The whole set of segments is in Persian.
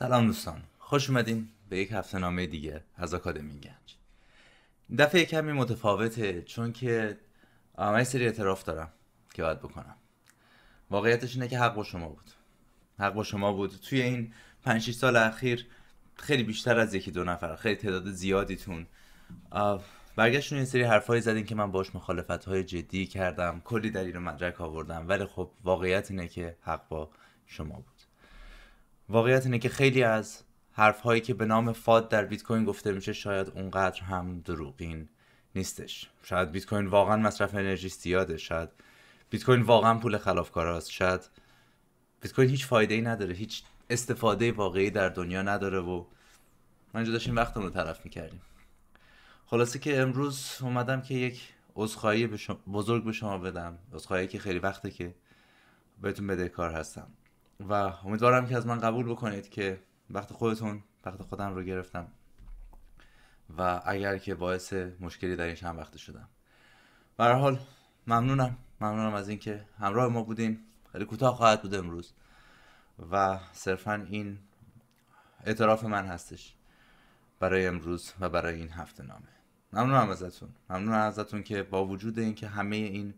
سلام دوستان خوش اومدین به یک هفته نامه دیگه از آکادمی گنج دفعه کمی متفاوته چون که من سری اعتراف دارم که باید بکنم واقعیتش اینه که حق با شما بود حق با شما بود توی این 5 سال اخیر خیلی بیشتر از یکی دو نفر خیلی تعداد زیادیتون برگشتون یه سری حرفایی زدین که من باش مخالفت های جدی کردم کلی دلیل مدرک آوردم ولی خب واقعیت اینه که حق با شما بود واقعیت اینه که خیلی از حرف هایی که به نام فاد در بیت کوین گفته میشه شاید اونقدر هم دروغین نیستش شاید بیت کوین واقعا مصرف انرژی زیاده شاید بیت کوین واقعا پول خلافکاراست شاید بیت کوین هیچ فایده ای نداره هیچ استفاده واقعی در دنیا نداره و من اینجا داشتیم وقتمون رو طرف میکردیم خلاصه که امروز اومدم که یک عذرخواهی بزرگ به شما بدم عذرخواهی که خیلی وقته که بهتون بده کار هستم و امیدوارم که از من قبول بکنید که وقت خودتون وقت خودم رو گرفتم و اگر که باعث مشکلی در این چند وقت شدم به حال ممنونم ممنونم از اینکه همراه ما بودین خیلی کوتاه خواهد بود امروز و صرفا این اعتراف من هستش برای امروز و برای این هفته نامه ممنونم ازتون ممنونم ازتون که با وجود اینکه همه این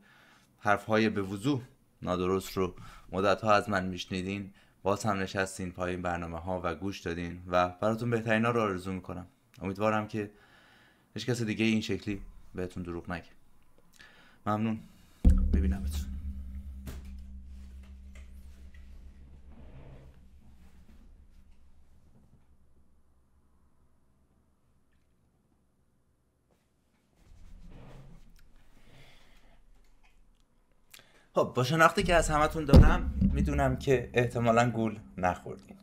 حرف های به وضوح نادرست رو مدت ها از من میشنیدین باز هم نشستین پایین این برنامه ها و گوش دادین و براتون بهترین ها رو آرزو میکنم امیدوارم که هیچ کس دیگه این شکلی بهتون دروغ نگه ممنون خب با شناختی که از همتون دارم میدونم که احتمالا گول نخوردین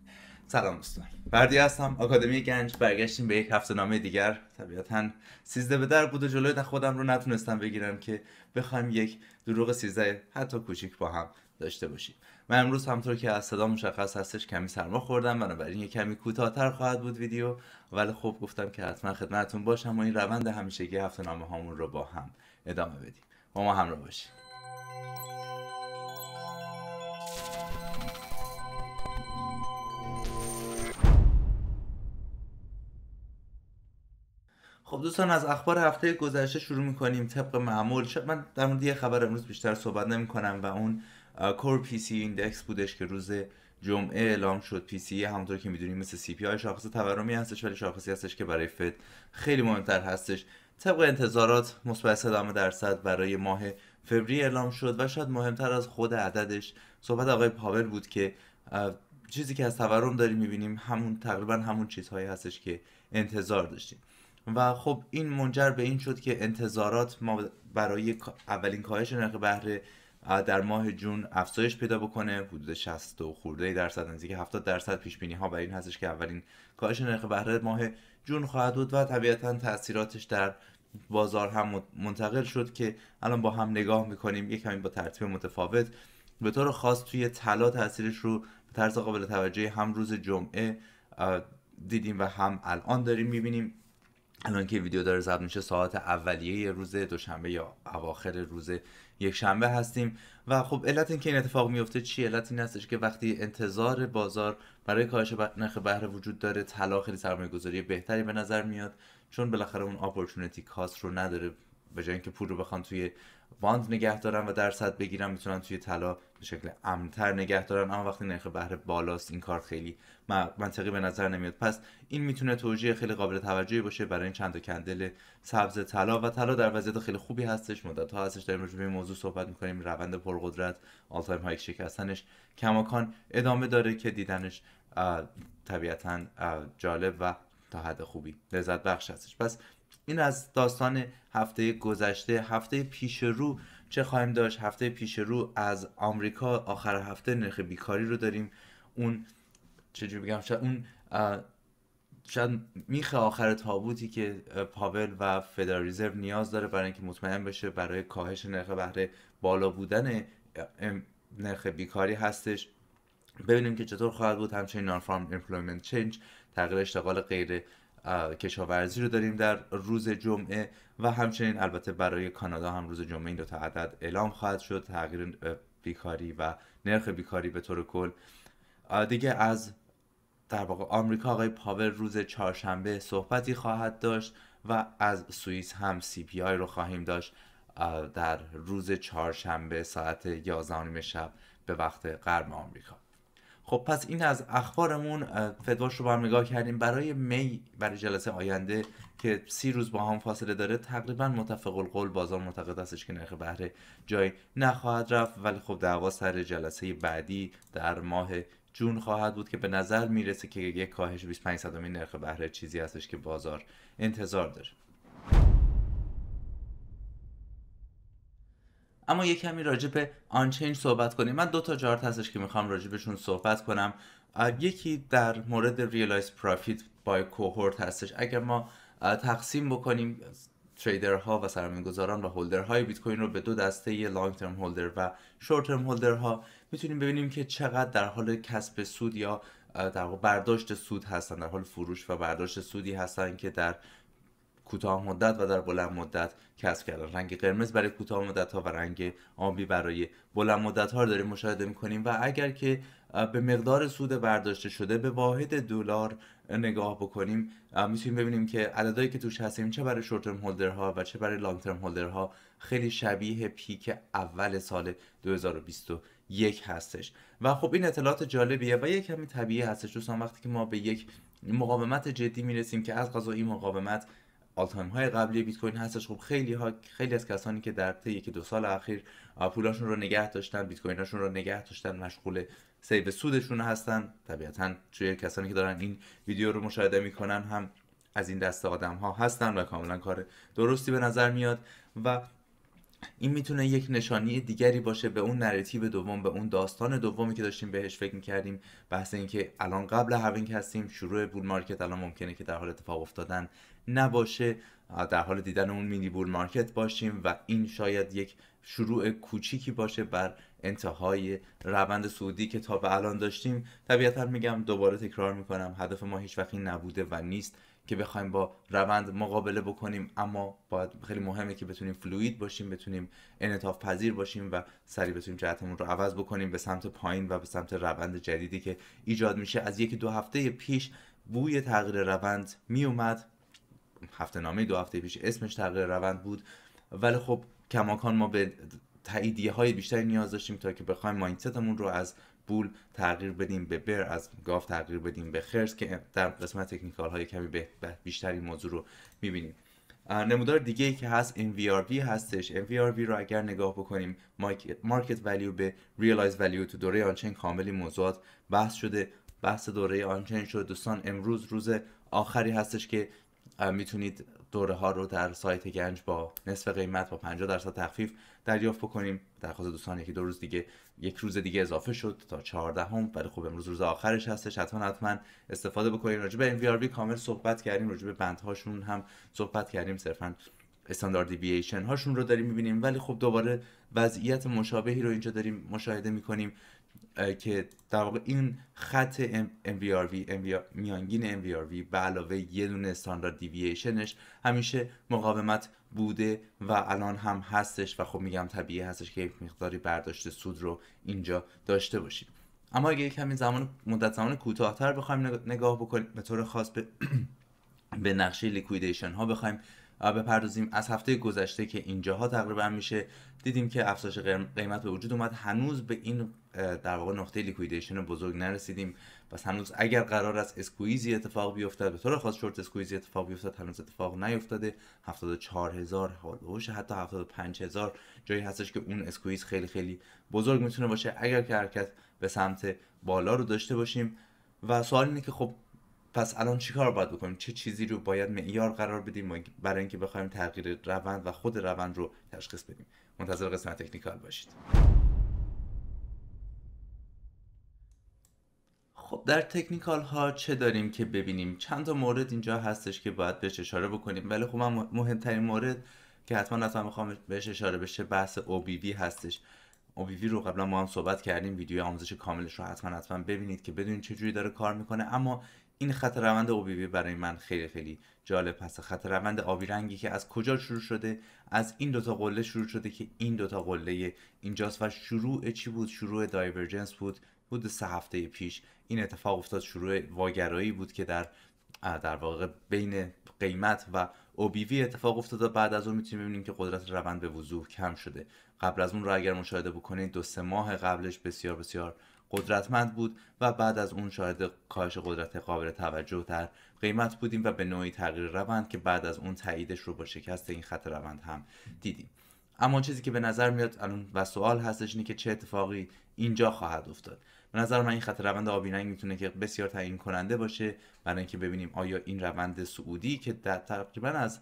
سلام دوستان بردی هستم آکادمی گنج برگشتیم به یک هفته نامه دیگر طبیعتا سیزده به در بود و جلوی خودم رو نتونستم بگیرم که بخوایم یک دروغ سیزده حتی کوچیک با هم داشته باشیم من امروز همطور که از صدا مشخص هستش کمی سرما خوردم بنابراین یه کمی کوتاهتر خواهد بود ویدیو ولی خب گفتم که حتما خدمتتون باشم و این روند همیشگی هفته نامه هامون رو با هم ادامه بدیم با ما همراه باشید خب دوستان از اخبار هفته گذشته شروع میکنیم طبق معمول من در مورد یه خبر امروز بیشتر صحبت نمیکنم و اون کور پی سی ایندکس بودش که روز جمعه اعلام شد پی سی همونطور که میدونیم مثل سی پی آی شاخص تورمی هستش ولی شاخصی هستش که برای فد خیلی مهمتر هستش طبق انتظارات مثبت 3 درصد برای ماه فوریه اعلام شد و شاید مهمتر از خود عددش صحبت آقای پاول بود که چیزی که از تورم داریم میبینیم همون تقریبا همون چیزهایی هستش که انتظار داشتیم و خب این منجر به این شد که انتظارات ما برای اولین کاهش نرخ بهره در ماه جون افزایش پیدا بکنه حدود 60 و خورده درصد نزدیک 70 درصد پیش بینی ها برای این هستش که اولین کاهش نرخ بهره ماه جون خواهد بود و طبیعتا تاثیراتش در بازار هم منتقل شد که الان با هم نگاه میکنیم یک کمی با ترتیب متفاوت به طور خاص توی طلا تاثیرش رو به طرز قابل توجهی هم روز جمعه دیدیم و هم الان داریم میبینیم الان که ویدیو داره ضبط میشه ساعت اولیه روز دوشنبه یا اواخر روز یک شنبه هستیم و خب علت اینکه این اتفاق میفته چی علت این هستش که وقتی انتظار بازار برای کاهش نرخ بهره وجود داره طلا خیلی سرمایه گذاری بهتری به نظر میاد چون بالاخره اون اپورتونتی کاست رو نداره به جای اینکه پول رو بخوان توی باند نگه دارن و درصد بگیرن میتونن توی طلا به شکل امنتر نگه دارن اما وقتی نرخ بهره بالاست این کار خیلی منطقی به نظر نمیاد پس این میتونه توجیه خیلی قابل توجهی باشه برای این چند تا کندل سبز طلا و طلا در وضعیت خیلی خوبی هستش مدت ها هستش داریم روی این موضوع صحبت میکنیم روند پرقدرت تایم های شکستنش کماکان ادامه داره که دیدنش طبیعتا جالب و تا حد خوبی لذت بخش هستش پس این از داستان هفته گذشته هفته پیش رو چه خواهیم داشت هفته پیش رو از آمریکا آخر هفته نرخ بیکاری رو داریم اون چجوری بگم شاید اون شاید میخ آخر تابوتی که پاول و فدرال رزرو نیاز داره برای اینکه مطمئن بشه برای کاهش نرخ بهره بالا بودن نرخ بیکاری هستش ببینیم که چطور خواهد بود همچنین نان فارم امپلویمنت چنج تغییر اشتغال غیر کشاورزی رو داریم در روز جمعه و همچنین البته برای کانادا هم روز جمعه این دو تا عدد اعلام خواهد شد تغییر بیکاری و نرخ بیکاری به طور کل دیگه از در واقع آمریکا آقای پاور روز چهارشنبه صحبتی خواهد داشت و از سوئیس هم سی پی آی رو خواهیم داشت در روز چهارشنبه ساعت 11 شب به وقت غرب آمریکا خب پس این از اخبارمون فدواش رو با هم نگاه کردیم برای می برای جلسه آینده که سی روز با هم فاصله داره تقریبا متفق القول بازار معتقد هستش که نرخ بهره جای نخواهد رفت ولی خب دعوا سر جلسه بعدی در ماه جون خواهد بود که به نظر میرسه که یک کاهش 25 صدمی نرخ بهره چیزی هستش که بازار انتظار داره اما یه کمی راجع به آنچین صحبت کنیم من دو تا جارت هستش که میخوام راجع بهشون صحبت کنم یکی در مورد ریلایز پرافیت بای کوهورت هستش اگر ما تقسیم بکنیم تریدرها و سرمایه‌گذاران و هولدرهای بیت کوین رو به دو دسته لانگ ترم هولدر و شورت ترم هولدرها میتونیم ببینیم که چقدر در حال کسب سود یا در برداشت سود هستن در حال فروش و برداشت سودی هستن که در کوتاه مدت و در بلند مدت کسب کردن رنگ قرمز برای کوتاه مدت ها و رنگ آبی برای بلند مدت ها رو داریم مشاهده میکنیم و اگر که به مقدار سود برداشته شده به واحد دلار نگاه بکنیم میتونیم ببینیم که عددهایی که توش هستیم چه برای شورت ترم هولدر ها و چه برای لانگ ترم هولدر ها خیلی شبیه پیک اول سال 2021 هستش و خب این اطلاعات جالبیه و یک کمی طبیعی هستش دوستان وقتی که ما به یک مقاومت جدی میرسیم که از قضا این مقاومت تایم های قبلی بیت کوین هستش خب خیلی ها خیلی از کسانی که در طی یک دو سال اخیر پولاشون رو نگه داشتن بیت کوین رو نگه داشتن مشغول سیو سودشون هستن طبیعتا توی کسانی که دارن این ویدیو رو مشاهده میکنن هم از این دست آدم ها هستن و کاملا کار درستی به نظر میاد و این میتونه یک نشانی دیگری باشه به اون نراتیو دوم به اون داستان دومی که داشتیم بهش فکر میکردیم بحث اینکه الان قبل هاوینگ هستیم شروع بول مارکت الان ممکنه که در حال اتفاق افتادن نباشه در حال دیدن اون مینی بول مارکت باشیم و این شاید یک شروع کوچیکی باشه بر انتهای روند سعودی که تا به الان داشتیم طبیعتا میگم دوباره تکرار میکنم هدف ما هیچ وقتی نبوده و نیست که بخوایم با روند مقابله بکنیم اما باید خیلی مهمه که بتونیم فلوید باشیم بتونیم انتاف پذیر باشیم و سریع بتونیم جهتمون رو عوض بکنیم به سمت پایین و به سمت روند جدیدی که ایجاد میشه از یکی دو هفته پیش بوی تغییر روند میومد هفته نامه دو هفته پیش اسمش تغییر روند بود ولی خب کماکان ما به تاییدیه های بیشتری نیاز داشتیم تا که بخوایم مایندستمون رو از بول تغییر بدیم به بر از گاف تغییر بدیم به خرس که در قسمت تکنیکال های کمی به بیشتری موضوع رو میبینیم نمودار دیگه ای که هست MVRV هستش MVRV رو اگر نگاه بکنیم مارکت ولیو به ریلایز ولیو تو دوره آنچین کاملی موضوعات بحث شده بحث دوره آنچین شده دوستان امروز روز آخری هستش که میتونید دوره ها رو در سایت گنج با نصف قیمت با 50 درصد تخفیف دریافت بکنیم درخواست دوستان یکی دو روز دیگه یک روز دیگه اضافه شد تا 14 هم ولی خب امروز روز آخرش هستش حتما حتما استفاده بکنید راجع به ام کامل صحبت کردیم راجع به بندهاشون هم صحبت کردیم صرفا استاندارد دیوییشن هاشون رو داریم میبینیم ولی خب دوباره وضعیت مشابهی رو اینجا داریم مشاهده میکنیم که در واقع این خط MVRV میانگین MVRV به علاوه یه دونه استاندارد دیوییشنش همیشه مقاومت بوده و الان هم هستش و خب میگم طبیعی هستش که یک مقداری برداشت سود رو اینجا داشته باشید اما اگه کمی زمان مدت زمان کوتاهتر بخوایم نگاه بکنیم به طور خاص به نقشه لیکویدیشن ها بخوایم بپردازیم از هفته گذشته که اینجاها تقریبا میشه دیدیم که افزایش قیمت به وجود اومد هنوز به این در واقع نقطه لیکویدیشن بزرگ نرسیدیم پس هنوز اگر قرار است اسکویزی اتفاق بیفتد به طور خاص شورت اسکویزی اتفاق بیفتد هنوز اتفاق نیفتاده 74000 هزار هولوش حتی 75000 جایی هستش که اون اسکویز خیلی خیلی بزرگ میتونه باشه اگر که حرکت به سمت بالا رو داشته باشیم و سوال اینه که خب پس الان چیکار باید بکنیم چه چیزی رو باید معیار قرار بدیم برای اینکه بخوایم تغییر روند و خود روند رو تشخیص بدیم منتظر قسمت تکنیکال باشید خب در تکنیکال ها چه داریم که ببینیم چند تا مورد اینجا هستش که باید بهش اشاره بکنیم ولی خب من مهمترین مورد که حتما حتما میخوام بهش اشاره بشه بحث OBV هستش اوویوی رو قبلا ما هم صحبت کردیم ویدیو آموزش کاملش رو حتما حتما ببینید که بدونید چجوری داره کار میکنه اما این خط روند اوویوی برای من خیلی خیلی جالب هست خط روند آبی رنگی که از کجا شروع شده از این دوتا قله شروع شده که این دوتا قله اینجاست و شروع چی بود شروع دایورجنس بود بود سه هفته پیش این اتفاق افتاد شروع واگرایی بود که در در واقع بین قیمت و OBV اتفاق افتاد بعد از اون میتونیم ببینیم که قدرت روند به وضوح کم شده قبل از اون رو اگر مشاهده بکنید دو سه ماه قبلش بسیار بسیار قدرتمند بود و بعد از اون شاهد کاهش قدرت قابل توجه در قیمت بودیم و به نوعی تغییر روند که بعد از اون تاییدش رو با شکست این خط روند هم دیدیم اما چیزی که به نظر میاد الان و سوال هستش اینه که چه اتفاقی اینجا خواهد افتاد به نظر من این خط روند آبی میتونه که بسیار تعیین کننده باشه برای اینکه ببینیم آیا این روند سعودی که تقریبا از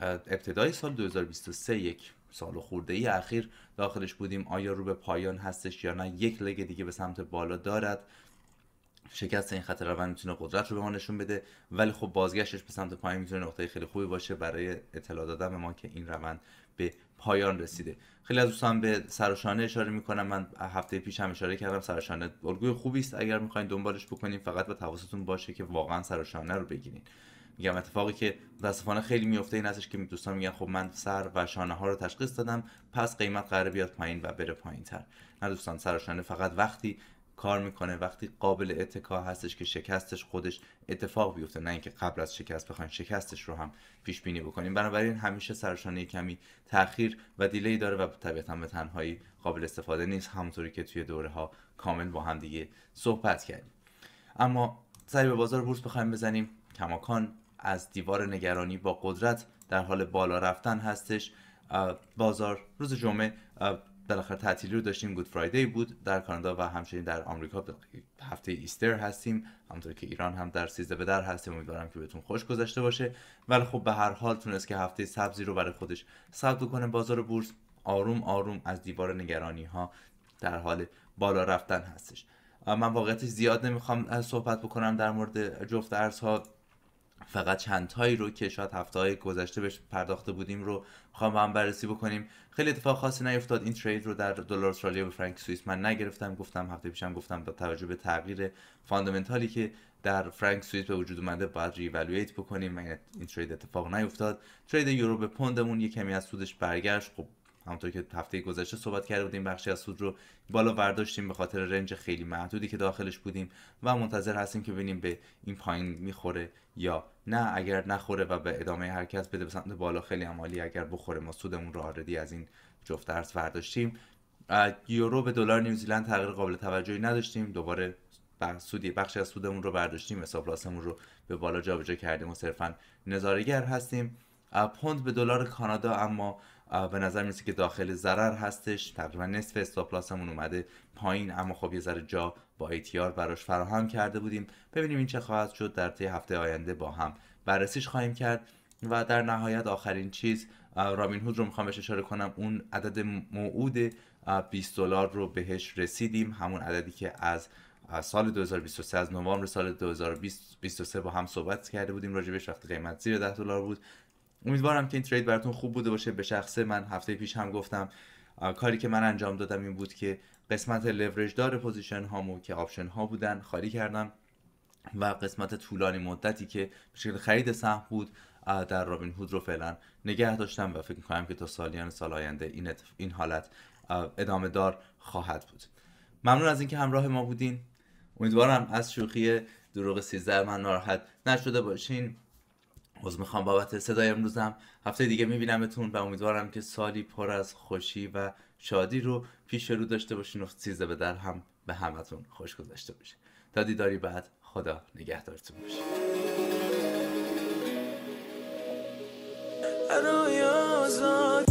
ابتدای سال 2023 یک سال و خورده ای اخیر داخلش بودیم آیا رو به پایان هستش یا نه یک لگ دیگه به سمت بالا دارد شکست این خطر روند میتونه قدرت رو به ما نشون بده ولی خب بازگشتش به سمت پایین میتونه نقطه خیلی خوبی باشه برای اطلاع دادن به ما که این روند به پایان رسیده خیلی از دوستان به سرشانه اشاره میکنم من هفته پیش هم اشاره کردم سرشانه الگوی خوبی است اگر میخواین دنبالش بکنین فقط با توسطتون باشه که واقعا سرشانه رو بگیرین میگم اتفاقی که متاسفانه خیلی میفته این هستش که دوستان میگن خب من سر و شانه ها رو تشخیص دادم پس قیمت قرار بیاد پایین و بره پایین تر نه دوستان سر و شانه فقط وقتی کار میکنه وقتی قابل اتکا هستش که شکستش خودش اتفاق بیفته نه اینکه قبل از شکست بخوایم شکستش رو هم پیش بینی بکنیم بنابراین همیشه سرشانه کمی تاخیر و دیلی داره و طبیعتا به تنهایی قابل استفاده نیست همونطوری که توی دوره ها کامل با هم دیگه صحبت کردیم اما سری به بازار بورس بخوایم بزنیم کماکان از دیوار نگرانی با قدرت در حال بالا رفتن هستش بازار روز جمعه بالاخره تعطیلی رو داشتیم گود فرایدی بود در کانادا و همچنین در آمریکا هفته ایستر هستیم همونطور که ایران هم در سیزده به در هستیم امیدوارم که بهتون خوش گذشته باشه ولی خب به هر حال تونست که هفته سبزی رو برای خودش ثبت کنه بازار بورس آروم آروم از دیوار نگرانی ها در حال بالا رفتن هستش من واقعیتش زیاد نمیخوام صحبت بکنم در مورد جفت ارزها فقط چند رو که شاید هفته های گذشته بهش پرداخته بودیم رو میخوام هم بررسی بکنیم خیلی اتفاق خاصی نیفتاد این ترید رو در دلار استرالیا به فرانک سوئیس من نگرفتم گفتم هفته پیشم گفتم با توجه به تغییر فاندامنتالی که در فرانک سوئیس به وجود اومده باید ریوالویت بکنیم این ترید اتفاق نیفتاد ترید یورو به پوندمون یه کمی از سودش برگشت خب همونطور که هفته گذشته صحبت کرده بودیم بخشی از سود رو بالا برداشتیم به خاطر رنج خیلی محدودی که داخلش بودیم و منتظر هستیم که ببینیم به این پایین میخوره یا نه اگر نخوره و به ادامه حرکت بده به سمت بالا خیلی عمالی اگر بخوره ما سودمون رو آردی از این جفت ارز برداشتیم یورو به دلار نیوزیلند تغییر قابل توجهی نداشتیم دوباره سودی بخشی از سودمون رو برداشتیم حساب رو به بالا جابجا کردیم و صرفا هستیم پوند به دلار کانادا اما به نظر میرسه که داخل ضرر هستش تقریبا نصف همون اومده پایین اما خب یه ذره جا با ایتیار براش فراهم کرده بودیم ببینیم این چه خواهد شد در طی هفته آینده با هم بررسیش خواهیم کرد و در نهایت آخرین چیز رامین هود رو میخوام بهش اشاره کنم اون عدد موعود 20 دلار رو بهش رسیدیم همون عددی که از سال 2023 از نوامبر سال 2023 با هم صحبت کرده بودیم راجبش وقتی قیمت زیر 10 دلار بود امیدوارم که این ترید براتون خوب بوده باشه به شخصه من هفته پیش هم گفتم کاری که من انجام دادم این بود که قسمت لورج دار پوزیشن هامو که آپشن ها بودن خالی کردم و قسمت طولانی مدتی که به شکل خرید سهم بود در رابین هود رو فعلا نگه داشتم و فکر میکنم که تا سالیان سال آینده این, این حالت ادامه دار خواهد بود ممنون از اینکه همراه ما بودین امیدوارم از شوخی دروغ سیزر من ناراحت نشده باشین از میخوام بابت صدای امروزم هفته دیگه میبینمتون و امیدوارم که سالی پر از خوشی و شادی رو پیش رو داشته باشین و سیزه به در هم به همتون خوش گذاشته باشه تا دیداری بعد خدا نگهدارتون باشه